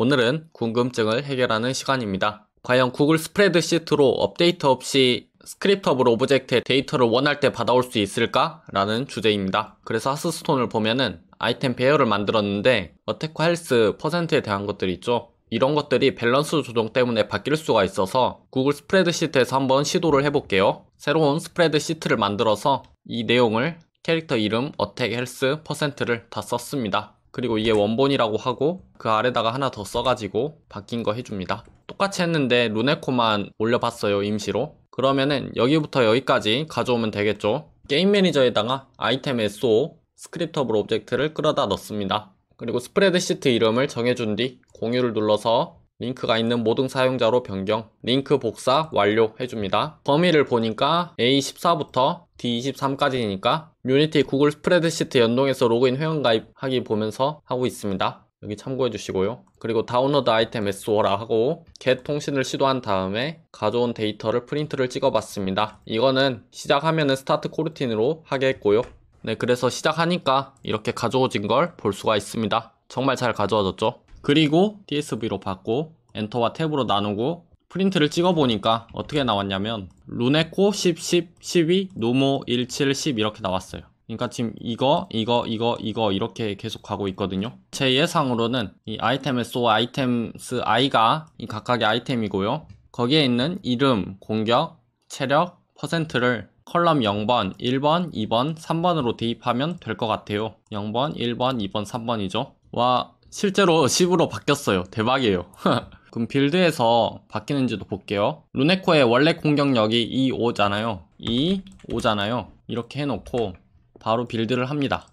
오늘은 궁금증을 해결하는 시간입니다. 과연 구글 스프레드시트로 업데이트 없이 스크립터블 오브젝트의 데이터를 원할 때 받아올 수 있을까? 라는 주제입니다. 그래서 하스스톤을 보면은 아이템 배열을 만들었는데 어택과 헬스 퍼센트에 대한 것들이 있죠. 이런 것들이 밸런스 조정 때문에 바뀔 수가 있어서 구글 스프레드시트에서 한번 시도를 해볼게요. 새로운 스프레드시트를 만들어서 이 내용을 캐릭터 이름, 어택, 헬스, 퍼센트를 다 썼습니다. 그리고 이게 원본이라고 하고 그 아래다가 하나 더 써가지고 바뀐 거 해줍니다. 똑같이 했는데 루네코만 올려봤어요 임시로. 그러면은 여기부터 여기까지 가져오면 되겠죠. 게임 매니저에다가 아이템 의소 스크립터블 오브젝트를 끌어다 넣습니다. 그리고 스프레드시트 이름을 정해준 뒤 공유를 눌러서 링크가 있는 모든 사용자로 변경 링크 복사 완료 해줍니다 범위를 보니까 A14부터 D23까지니까 유니티 구글 스프레드시트 연동해서 로그인 회원 가입하기 보면서 하고 있습니다 여기 참고해 주시고요 그리고 다운로드 아이템 S5라 하고 get 통신을 시도한 다음에 가져온 데이터를 프린트를 찍어 봤습니다 이거는 시작하면은 스타트 코르틴으로 하게 했고요 네 그래서 시작하니까 이렇게 가져오진 걸 볼 수가 있습니다 정말 잘 가져와졌죠 그리고 DSV로 받고 엔터와 탭으로 나누고 프린트를 찍어보니까 어떻게 나왔냐면 루네코 10, 10, 12, 노모 1, 7, 10 이렇게 나왔어요. 그러니까 지금 이거, 이거, 이거, 이거 이렇게 계속 가고 있거든요. 제 예상으로는 이 아이템의 소 아이템스 i가 이 각각의 아이템이고요. 거기에 있는 이름, 공격, 체력, 퍼센트를 컬럼 0번, 1번, 2번, 3번으로 대입하면 될 것 같아요. 0번, 1번, 2번, 3번이죠. 와, 실제로 10으로 바뀌었어요. 대박이에요. 그럼 빌드에서 바뀌는지도 볼게요. 루네코의 원래 공격력이 2, 5잖아요. 2, 5잖아요. 이렇게 해놓고 바로 빌드를 합니다.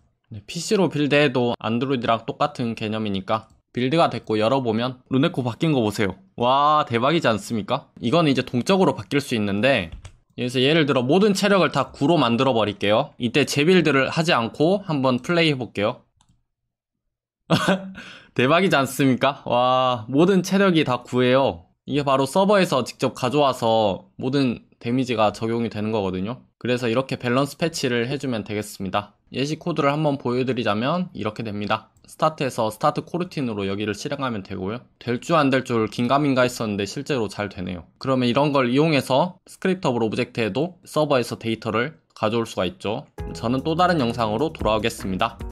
PC로 네, 빌드해도 안드로이드랑 똑같은 개념이니까 빌드가 됐고 열어보면 루네코 바뀐 거 보세요. 와 대박이지 않습니까? 이건 이제 동적으로 바뀔 수 있는데 그래서 예를 들어 모든 체력을 다 9로 만들어 버릴게요. 이때 재빌드를 하지 않고 한번 플레이 해볼게요. 대박이지 않습니까? 와, 모든 체력이 다 구해요. 이게 바로 서버에서 직접 가져와서 모든 데미지가 적용이 되는 거거든요. 그래서 이렇게 밸런스 패치를 해주면 되겠습니다. 예시 코드를 한번 보여드리자면 이렇게 됩니다. 스타트에서 스타트 코르틴으로 여기를 실행하면 되고요. 될 줄 안 될 줄 긴가민가 했었는데 실제로 잘 되네요. 그러면 이런 걸 이용해서 스크립터 브 오브젝트에도 서버에서 데이터를 가져올 수가 있죠. 저는 또 다른 영상으로 돌아오겠습니다.